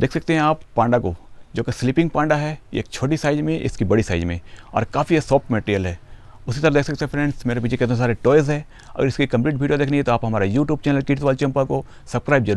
देख सकते हैं आप पांडा को जो कि स्लीपिंग पांडा है ये एक छोटी साइज़ में इसकी बड़ी साइज़ में और काफ़ी सॉफ्ट मटेरियल है उसी तरह देख सकते हैं फ्रेंड्स मेरे पीछे कितने सारे टॉयज़ हैं और इसकी कंप्लीट वीडियो देखनी है तो आप हमारा यूट्यूब चैनल कीर्तवाल वाल चंपा को सब्सक्राइब जरूर